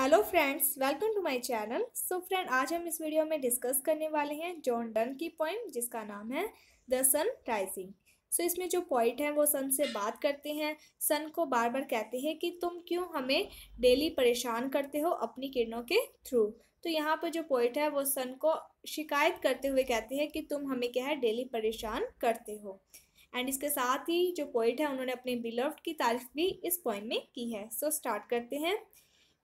hello friends welcome to my channel so friend आज हम इस वीडियो में डिस्कस करने वाले हैं जॉन डन की पॉइंट जिसका नाम है द सन राइजिंग सो इसमें जो पॉइंट है वो सन से बात करते हैं सन को बार बार कहते हैं कि तुम क्यों हमें डेली परेशान करते हो अपनी किरणों के थ्रू तो यहाँ पर जो पॉइंट है वो सन को शिकायत करते हुए कहते हैं कि तुम हमें क्या है डेली परेशान करते हो एंड इसके साथ ही जो पॉइंट है उन्होंने अपने बिलव्ड की तारीफ भी इस पोइम में की है सो so, स्टार्ट करते हैं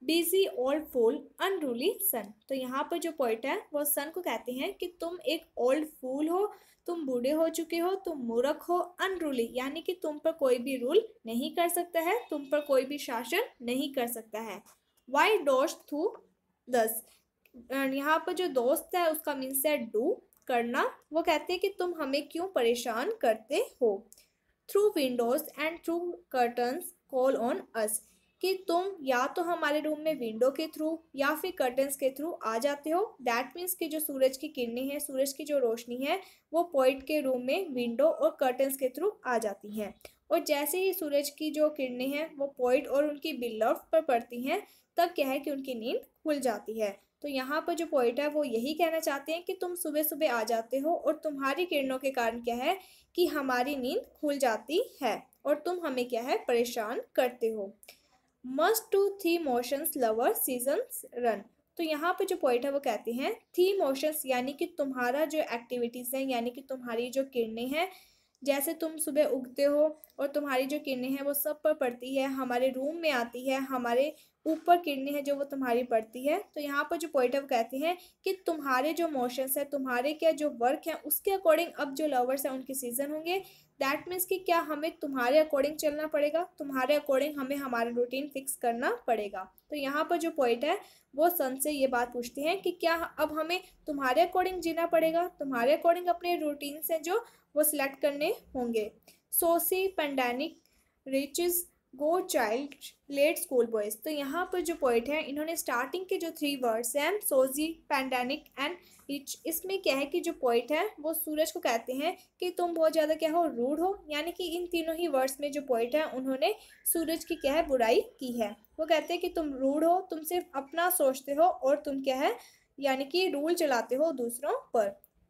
busy old fool unruly sun तो यहाँ पर जो पॉइंट है वो सन को कहते हैं कि तुम एक ओल्ड फूल हो तुम बूढ़े हो चुके हो तुम मूर्ख हो अनरूली यानी कि तुम पर कोई भी रूल नहीं कर सकता है तुम पर कोई भी शासन नहीं कर सकता है वाई डोस्ट थू दस यहाँ पर जो दोस्त है उसका मीन्स है डू करना वो कहते हैं कि तुम हमें क्यों परेशान करते हो through windows and through curtains call on us कि तुम या तो हमारे रूम में विंडो के थ्रू या फिर कर्टन्स के थ्रू आ जाते हो दैट मीन्स कि जो सूरज की किरणें हैं सूरज की जो रोशनी है वो पॉइंट के रूम में विंडो और कर्टन्स के थ्रू आ जाती हैं और जैसे ही सूरज की जो किरणें हैं वो पॉइंट और उनकी बिल्लव पर पड़ती हैं तब क्या है कि उनकी नींद खुल जाती है तो यहाँ पर जो पॉइंट है वो यही कहना चाहते हैं कि तुम सुबह सुबह आ जाते हो और तुम्हारी किरणों के कारण क्या है कि हमारी नींद खुल जाती है और तुम हमें क्या है परेशान करते हो must to thy motions lover seasons run तो यहाँ पे जो पॉइंट है वो कहते हैं थ्री मोशंस यानी कि तुम्हारा जो एक्टिविटीज़ हैं यानी कि तुम्हारी जो किरणें हैं जैसे तुम सुबह उगते हो और तुम्हारी जो किरणें हैं वो सब पर पड़ती है हमारे रूम में आती है हमारे ऊपर किरणें हैं जो वो तुम्हारी पड़ती है तो यहाँ पर जो पॉइंट है वो कहते हैं कि तुम्हारे जो मोशंस हैं तुम्हारे क्या जो वर्क है उसके अकॉर्डिंग अब जो लवर्स हैं उनके सीजन होंगे दैट मीन्स कि क्या हमें तुम्हारे अकॉर्डिंग चलना पड़ेगा तुम्हारे अकॉर्डिंग हमें हमारा रूटीन फिक्स करना पड़ेगा तो यहाँ पर जो पॉइंट है वो सन से ये बात पूछते हैं कि क्या अब हमें तुम्हारे अकॉर्डिंग जीना पड़ेगा तुम्हारे अकॉर्डिंग अपने रूटीन्स हैं जो वो सिलेक्ट करने होंगे saucy pedantic wretch go chide late schoolboys तो यहाँ पर जो पॉइंट है इन्होंने स्टार्टिंग के जो थ्री वर्ड्स हैं सोजी पैंडेनिक एंड इच इसमें क्या है कि जो पॉइंट है वो सूरज को कहते हैं कि तुम बहुत ज़्यादा क्या हो रूढ़ हो यानी कि इन तीनों ही वर्ड्स में जो पॉइंट है उन्होंने सूरज की क्या है बुराई की है वो कहते हैं कि तुम रूढ़ हो तुम सिर्फ अपना सोचते हो और तुम क्या है यानी कि रूल चलाते हो दूसरों पर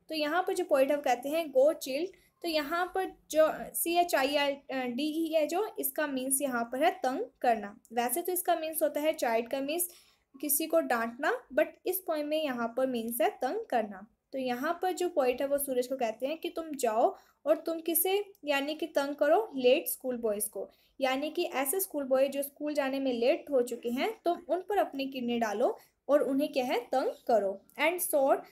तो यहाँ पर जो पॉइंट है वो कहते हैं गो चिल्ड तो यहाँ पर जो C H I R D E है जो इसका मीन्स यहाँ पर है तंग करना वैसे तो इसका मीन्स होता है चाइल्ड का मीन्स किसी को डांटना बट इस पॉइंट में यहाँ पर मीन्स है तंग करना तो यहाँ पर जो पॉइंट है वो सूरज को कहते हैं कि तुम जाओ और तुम किसे यानी कि तंग करो लेट स्कूल बॉयज़ को यानी कि ऐसे स्कूल बॉय जो स्कूल जाने में लेट हो चुके हैं तुम उन पर अपनी किडनी डालो और उन्हें क्या है तंग करो एंड सॉर्ट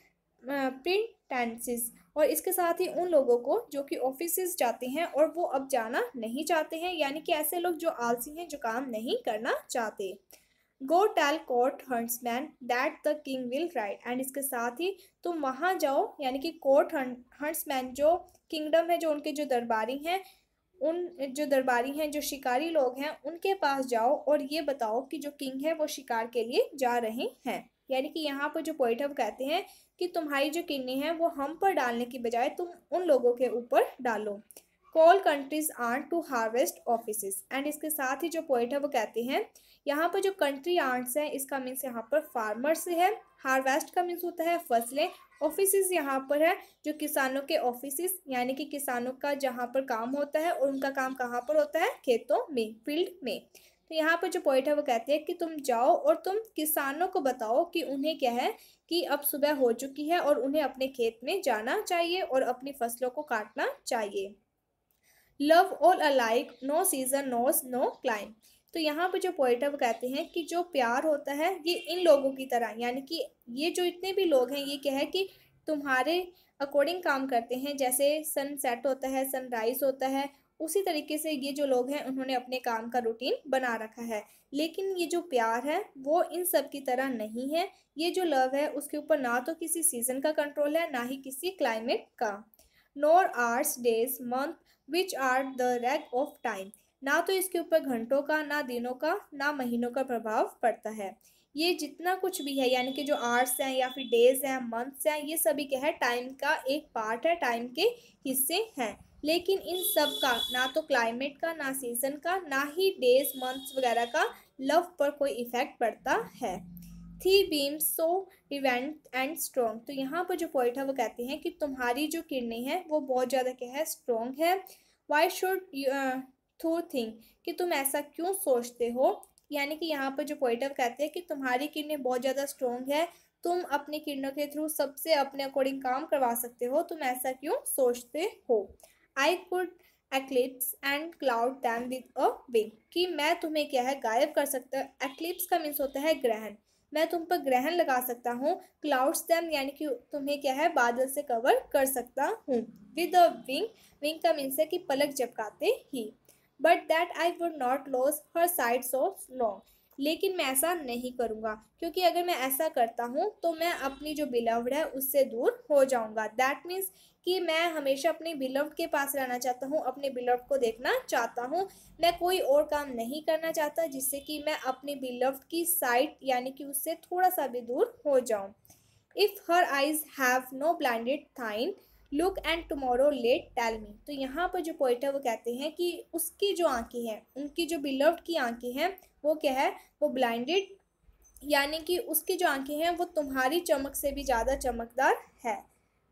प्रिंट टेंसेस और इसके साथ ही उन लोगों को जो कि ऑफिस जाते हैं और वो अब जाना नहीं चाहते हैं यानी कि ऐसे लोग जो आलसी हैं जो काम नहीं करना चाहते go tell court man that the king will ride and इसके साथ ही तुम वहाँ जाओ यानी कि कोर्ट हंट्समैन जो किंगडम है जो उनके जो दरबारी हैं उन जो दरबारी हैं जो शिकारी लोग हैं उनके पास जाओ और ये बताओ कि जो किंग है वो शिकार के लिए जा रहे हैं यानी कि यहाँ पर जो पोइट कहते हैं कि तुम्हारी जो किडनी है वो हम पर डालने की बजाय तुम उन लोगों के ऊपर डालो call countries art to harvest office and इसके साथ ही जो पोइट है वो कहते हैं यहाँ पर जो कंट्री आर्ट्स हैं इसका मीन्स यहाँ पर फार्मर्स है हार्वेस्ट का मीन्स होता है फसलें ऑफिस यहाँ पर है जो किसानों के ऑफिस यानी कि किसानों का जहाँ पर काम होता है और उनका काम कहाँ पर होता है खेतों में फील्ड में तो यहाँ पर जो पॉइंट है वो कहते हैं कि तुम जाओ और तुम किसानों को बताओ कि उन्हें क्या है कि अब सुबह हो चुकी है और उन्हें अपने खेत में जाना चाहिए और अपनी फसलों को काटना चाहिए love all alike no season knows no clime तो यहाँ पर जो पॉइंट है वो कहते हैं कि जो प्यार होता है ये इन लोगों की तरह यानी कि ये जो इतने भी लोग हैं ये क्या है कि तुम्हारे अकॉर्डिंग काम करते हैं जैसे सनसेट होता है सनराइज़ होता है उसी तरीके से ये जो लोग हैं उन्होंने अपने काम का रूटीन बना रखा है लेकिन ये जो प्यार है वो इन सब की तरह नहीं है ये जो लव है उसके ऊपर ना तो किसी सीज़न का कंट्रोल है ना ही किसी क्लाइमेट का nor hours days month which are the rag of time ना तो इसके ऊपर घंटों का ना दिनों का ना महीनों का प्रभाव पड़ता है ये जितना कुछ भी है यानी कि जो आर्ट्स हैं या फिर डेज हैं मंथ्स हैं ये सभी क्या है टाइम का एक पार्ट है टाइम के हिस्से हैं लेकिन इन सब का ना तो क्लाइमेट का ना सीज़न का ना ही डेज मंथ्स वगैरह का लव पर कोई इफ़ेक्ट पड़ता है thy beam so event and strong तो यहाँ पर जो पॉइंट है वो कहते हैं कि तुम्हारी जो किरणें हैं वो बहुत ज़्यादा क्या है स्ट्रॉन्ग है वाई शुड थ्रू थिंग कि तुम ऐसा क्यों सोचते हो यानी कि यहाँ पर जो पॉइंट है कहते हैं कि तुम्हारी किरणें बहुत ज़्यादा स्ट्रॉन्ग है तुम अपनी किरणों के थ्रू सबसे अपने अकॉर्डिंग काम करवा सकते हो तुम ऐसा क्यों सोचते हो I could eclipse and cloud them with a wink कि मैं तुम्हें क्या है गायब कर सकता एक्लिप्स का मीन्स होता है ग्रहण मैं तुम पर ग्रहण लगा सकता हूँ क्लाउड्स दैम यानी कि तुम्हें क्या है बादल से कवर कर सकता हूँ विद अ विंग विंग का मीन्स है कि पलक झपकाते ही but that I would not lose her sight of long लेकिन मैं ऐसा नहीं करूँगा क्योंकि अगर मैं ऐसा करता हूँ तो मैं अपनी जो बिलव्ड है उससे दूर हो जाऊँगा दैट मीन्स कि मैं हमेशा अपने बिलव के पास रहना चाहता हूँ अपने बिलव को देखना चाहता हूँ मैं कोई और काम नहीं करना चाहता जिससे कि मैं अपने बिलव्ड की साइट यानी कि उससे थोड़ा सा भी दूर हो जाऊँ if her eyes have no blinded thine look and tomorrow late tell me तो यहाँ पर जो पोइट है वो कहते हैं कि उसकी जो आँखें हैं उनकी जो बिलव्ड की आँखें हैं वो क्या है वो ब्लाइंडेड यानी कि उसकी जो आँखें हैं वो तुम्हारी चमक से भी ज़्यादा चमकदार है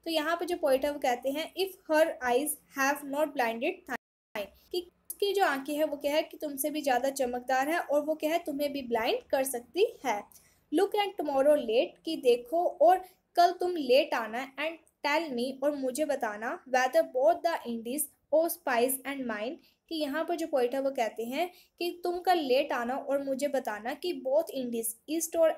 तो यहाँ पर जो पोइट है वो कहते हैं if her eyes have not blinded thine कि उसकी जो आंखें हैं वो क्या है कि तुमसे भी ज़्यादा चमकदार है और वो क्या है तुम्हें भी ब्लाइंड कर सकती है लुक एंड टमोरो लेट कि देखो और कल तुम लेट आना एंड टेल मी और मुझे बताना whether both the Indies of spice and mine कि यहाँ पर जो पॉइंट है वो कहते हैं कि तुम कल लेट आना और मुझे बताना कि बोथ इंडीज़ ईस्ट और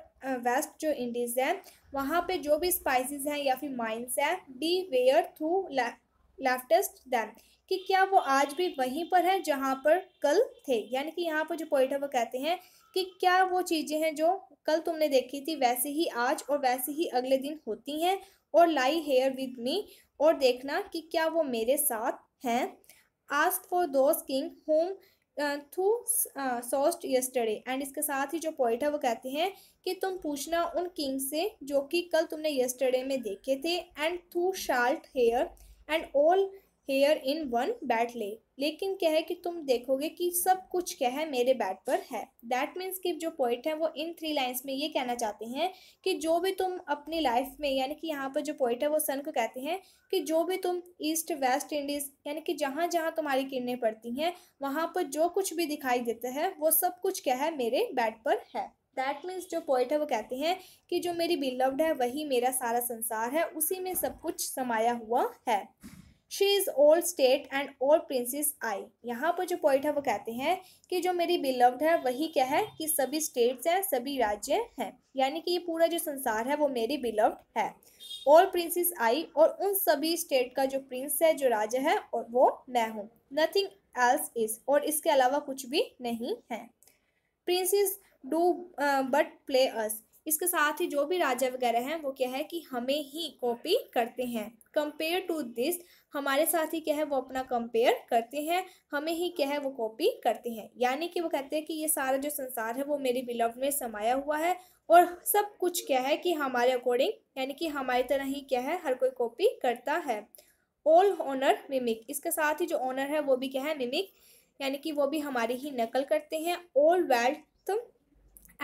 वेस्ट जो इंडीज़ हैं वहाँ पे जो भी स्पाइसेस हैं या फिर माइंस हैं be where thou leftst them कि क्या वो आज भी वहीं पर हैं जहाँ पर कल थे यानी कि यहाँ पर जो पॉइंट है वो कहते हैं कि क्या वो चीज़ें हैं जो कल तुमने देखी थी वैसे ही आज और वैसे ही अगले दिन होती हैं और लाई हेयर विद मी और देखना कि क्या वो मेरे साथ हैं ask for those king whom thou saw'st yesterday and इसके साथ ही जो पॉइंट है वो कहते हैं कि तुम पूछना उन किंग से जो कि कल तुमने यस्टरडे में देखे थे and thou shalt hear and all here in one bed lay लेकिन क्या है कि तुम देखोगे कि सब कुछ क्या है मेरे बैट पर है दैट मीन्स कि जो पोइट है वो इन थ्री लाइन्स में ये कहना चाहते हैं कि जो भी तुम अपनी लाइफ में यानी कि यहाँ पर जो पोइट है वो सन को कहते हैं कि जो भी तुम ईस्ट वेस्ट इंडीज़ यानी कि जहाँ जहाँ तुम्हारी किरणें पड़ती हैं वहाँ पर जो कुछ भी दिखाई देता है वो सब कुछ क्या है मेरे बैट पर है दैट मीन्स जो पोइट है वो कहते हैं कि जो मेरी बिलव्ड है वही मेरा सारा संसार है उसी में सब कुछ समाया हुआ है she is all state and all princes I यहाँ पर जो पॉइंट है वो कहते हैं कि जो मेरी बिलव्ड है वही क्या है कि सभी स्टेट्स हैं सभी राज्य हैं यानी कि ये पूरा जो संसार है वो मेरी बिलव्ड है ऑल प्रिंसेस आई और उन सभी स्टेट का जो प्रिंस है जो राजा है और वो मैं हूँ नथिंग एल्स इज़ और इसके अलावा कुछ भी नहीं है princes do but play us इसके साथ ही जो भी राजा वगैरह हैं वो क्या है कि हमें ही कॉपी करते हैं कंपेयर टू दिस हमारे साथ ही क्या है वो अपना कंपेयर करते हैं हमें ही क्या है वो कॉपी करते हैं यानी कि वो कहते हैं कि ये सारा जो संसार है वो मेरी बिलव में समाया हुआ है और सब कुछ क्या है कि हमारे अकॉर्डिंग यानी कि हमारी तरह ही क्या है हर कोई कॉपी करता है ऑल ऑनर मिमिक इसके साथ ही जो ऑनर है वो भी क्या है मिमिक यानी कि वो भी हमारी ही नकल करते हैं ऑल वेल्थ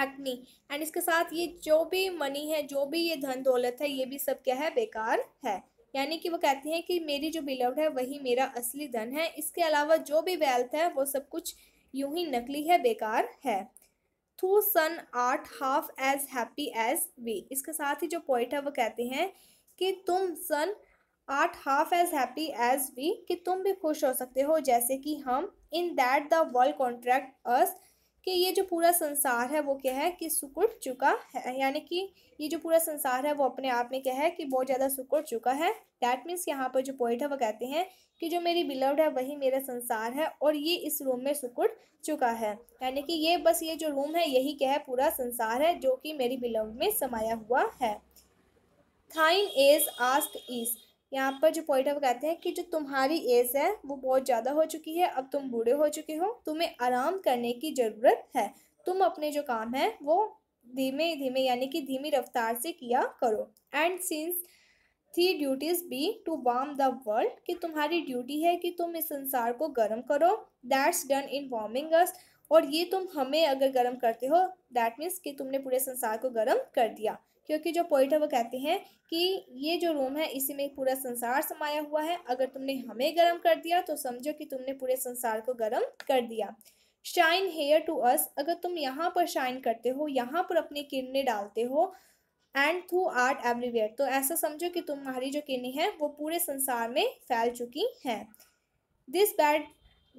एक्नी एंड इसके साथ ये जो भी मनी है जो भी ये धन दौलत है ये भी सब क्या है बेकार है यानी कि वो कहते हैं कि मेरी जो बिलवड है वही मेरा असली धन है इसके अलावा जो भी वेल्थ है वो सब कुछ यूं ही नकली है बेकार है thou sun art half as happy as we इसके साथ ही जो पॉइंट है वो कहते हैं कि तुम sun art half as happy as we कि तुम भी खुश हो सकते हो जैसे कि हम in that the world contract us कि ये जो पूरा संसार है वो क्या है कि सुकुड़ चुका है यानी कि ये जो पूरा संसार है वो अपने आप में क्या है कि बहुत ज़्यादा सुकुड़ चुका है डैट मीन्स यहाँ पर जो पॉइंट है वो कहते हैं कि जो मेरी बिलवड है वही मेरा संसार है और ये इस रूम में सुकुड़ चुका है यानी कि ये बस ये जो रूम है यही क्या है पूरा संसार है जो कि मेरी बिलवड में समाया हुआ है थाइन एज आस्क ईज यहाँ पर जो पॉइंट आउट कहते हैं कि जो तुम्हारी एज है वो बहुत ज़्यादा हो चुकी है अब तुम बूढ़े हो चुके हो तुम्हें आराम करने की ज़रूरत है तुम अपने जो काम है वो धीमे धीमे यानी कि धीमी रफ्तार से किया करो and since thy duties be to warm the world कि तुम्हारी ड्यूटी है कि तुम इस संसार को गर्म करो that's done in warming us और ये तुम हमें अगर गर्म करते हो दैट मीन्स कि तुमने पूरे संसार को गर्म कर दिया क्योंकि जो पोइट है वो कहते हैं कि ये जो रूम है इसी में पूरा संसार समाया हुआ है अगर तुमने हमें गर्म कर दिया तो समझो कि तुमने पूरे संसार को गर्म कर दिया शाइन हेयर टू अस अगर तुम यहाँ पर शाइन करते हो यहाँ पर अपनी किरणें डालते हो एंड थ्रू आर्ट एवरीवेयर तो ऐसा समझो कि तुम्हारी जो किरणें हैं वो पूरे संसार में फैल चुकी हैं दिस बैड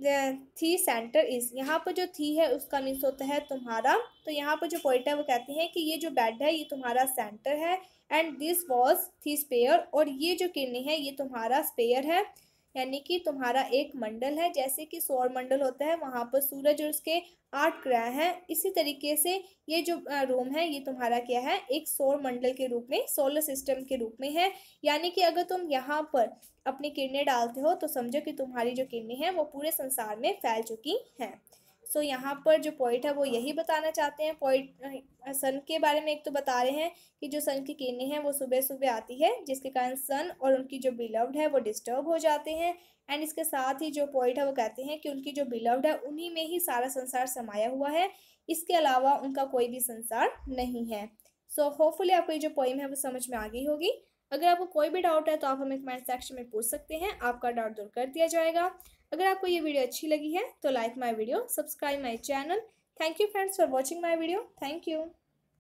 थी सेंटर इज़ यहाँ पर जो थी है उसका मीन्स होता है तुम्हारा तो यहाँ पर जो पॉइंट है वो कहते हैं कि ये जो बेड है ये तुम्हारा सेंटर है and this was the spare और ये जो किडनी है ये तुम्हारा स्पेयर है यानी कि तुम्हारा एक मंडल है जैसे कि सौर मंडल होता है वहाँ पर सूरज और उसके आठ ग्रह हैं इसी तरीके से ये जो रोम है ये तुम्हारा क्या है एक सौर मंडल के रूप में सोलर सिस्टम के रूप में है यानी कि अगर तुम यहाँ पर अपनी किरणें डालते हो तो समझो कि तुम्हारी जो किरणें हैं वो पूरे संसार में फैल चुकी हैं सो यहाँ पर जो पॉइंट है वो यही बताना चाहते हैं पॉइंट सन के बारे में एक तो बता रहे हैं कि जो सन की किरणें हैं वो सुबह सुबह आती है जिसके कारण सन और उनकी जो बिलव्ड है वो डिस्टर्ब हो जाते हैं एंड इसके साथ ही जो पॉइंट है वो कहते हैं कि उनकी जो बिलव्ड है उन्हीं में ही सारा संसार समाया हुआ है इसके अलावा उनका कोई भी संसार नहीं है सो so, होपफुली आपको ये जो पोइम है वो समझ में आ गई होगी अगर आपको कोई भी डाउट है तो आप हमें कमेंट सेक्शन में पूछ सकते हैं आपका डाउट दूर कर दिया जाएगा अगर आपको ये वीडियो अच्छी लगी है तो like my video subscribe my channel thank you friends for watching my video thank you